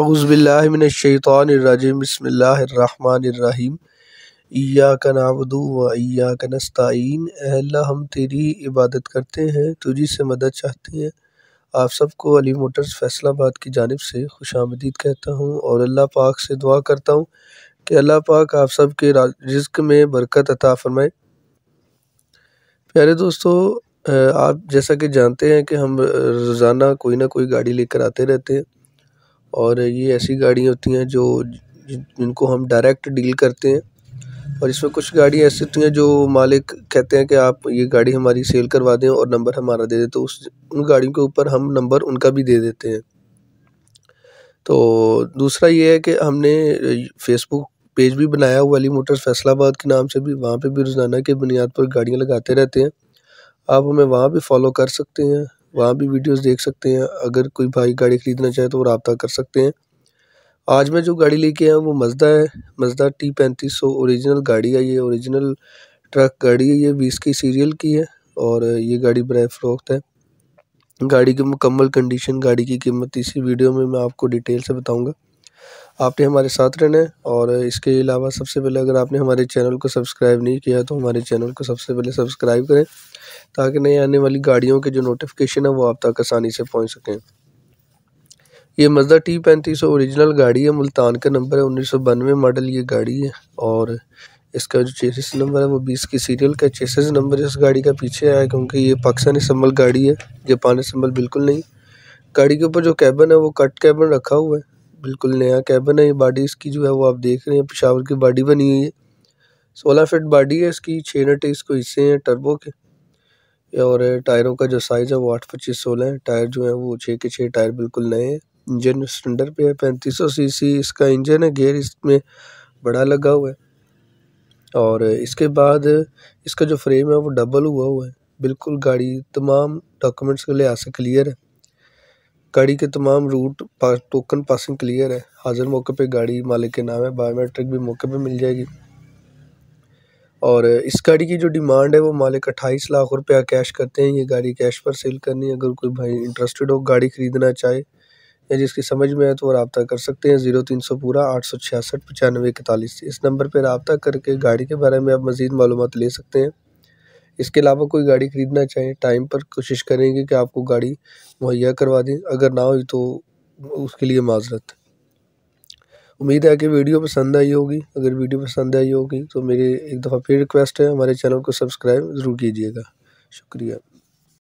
अउज़बिल्लिमिनशैतरजीम बसमीम या का नाबदू व का नस्ताइन अल्लाह हम तेरी इबादत करते हैं तुझी से मदद चाहते हैं आप सबको अली मोटर्स फैसलाबाद की जानब से खुश आमदीद कहता हूँ और अल्लाह पाक से दुआ करता हूँ कि अल्लाह पाक आप सब के रिज्क में बरकत अता फरमाए प्यारे दोस्तों आप जैसा कि जानते हैं कि हम रोज़ाना कोई ना कोई गाड़ी लेकर आते रहते हैं और ये ऐसी गाड़ियाँ होती हैं जो जिनको हम डायरेक्ट डील करते हैं और इसमें कुछ गाड़ियाँ ऐसी होती हैं जो मालिक कहते हैं कि आप ये गाड़ी हमारी सेल करवा दें और नंबर हमारा दे दें तो उस उन गाड़ियों के ऊपर हम नंबर उनका भी दे देते हैं तो दूसरा ये है कि हमने फेसबुक पेज भी बनाया हुआ अली मोटर्स फैसलाबाद के नाम से भी वहाँ पे भी रोज़ाना की बुनियाद पर गाड़ियाँ लगाते रहते हैं आप हमें वहाँ भी फॉलो कर सकते हैं वहाँ भी वीडियोस देख सकते हैं अगर कोई भाई गाड़ी ख़रीदना चाहे तो वो रबता कर सकते हैं आज मैं जो गाड़ी लेके आया वो मजदा है मजदा टी पैंतीस सौ औरिजिनल गाड़ी है ये औरिजिनल ट्रक गाड़ी है ये बीस की सीरियल की है और ये गाड़ी बर फरोख्त है गाड़ी की मुकम्मल कंडीशन गाड़ी की कीमत इसी वीडियो में मैं आपको डिटेल से बताऊँगा आपने हमारे साथ रहना है और इसके अलावा सबसे पहले अगर आपने हमारे चैनल को सब्सक्राइब नहीं किया तो हमारे चैनल को सबसे पहले सब्सक्राइब करें ताकि नई आने वाली गाड़ियों के जो नोटिफिकेशन है वो आप तक आसानी से पहुँच सकें ये मजदा टी पैंतीस औरिजिनल गाड़ी है मुल्तान का नंबर है उन्नीस सौ बानवे मॉडल ये गाड़ी है और इसका जो चेसिस नंबर है वो बीस की सीरियल का चेसिस नंबर इस गाड़ी का पीछे आया क्योंकि ये पाकिस्तानी संबल गाड़ी है जापान संबल बिल्कुल नहीं गाड़ी के ऊपर जो कैबन है वो कट कैबन रखा हुआ है बिल्कुल नया कैबिन है ये बॉडी इसकी जो है वो आप देख रहे हैं पिशावर की बॉडी बनी हुई है सोलह फिट बॉडी है इसकी छः नट इसको हिस्से हैं टर्बो के और टायरों का जो साइज़ है वो आठ पच्चीस सोलह है टायर जो है वो छः के छः टायर बिल्कुल नए हैं इंजन स्टैंडर पे है पैंतीस सौ सी इसका इंजन है गेयर इसमें बड़ा लगा हुआ है और इसके बाद इसका जो फ्रेम है वो डबल हुआ हुआ है बिल्कुल गाड़ी तमाम डॉक्यूमेंट्स के लिहाज से क्लियर है गाड़ी के तमाम route pass token passing clear है हाजिर मौके पे गाड़ी मालिक के नाम है बायोमेट्रिक भी मौके पे मिल जाएगी और इस गाड़ी की जो डिमांड है वो मालिक अट्ठाईस लाख रुपया कैश करते हैं ये गाड़ी कैश पर सेल करनी है अगर कोई भाई इंटरेस्टेड हो गाड़ी ख़रीदना चाहे या जिसकी समझ में है तो वो रबता कर सकते हैं ज़ीरो तीन सौ पूरा आठ सौ छियासठ पचानवे इकतालीस इस नंबर पर रबता करके गाड़ी के बारे में आप मज़ीद मालूम ले सकते हैं इसके अलावा कोई गाड़ी ख़रीदना चाहे टाइम पर कोशिश करेंगे कि आपको गाड़ी मुहैया करवा दें अगर ना हुई तो उसके लिए माजरत उम्मीद है कि वीडियो पसंद आई होगी अगर वीडियो पसंद आई होगी तो मेरी एक दफ़ा फिर रिक्वेस्ट है हमारे चैनल को सब्सक्राइब ज़रूर कीजिएगा शुक्रिया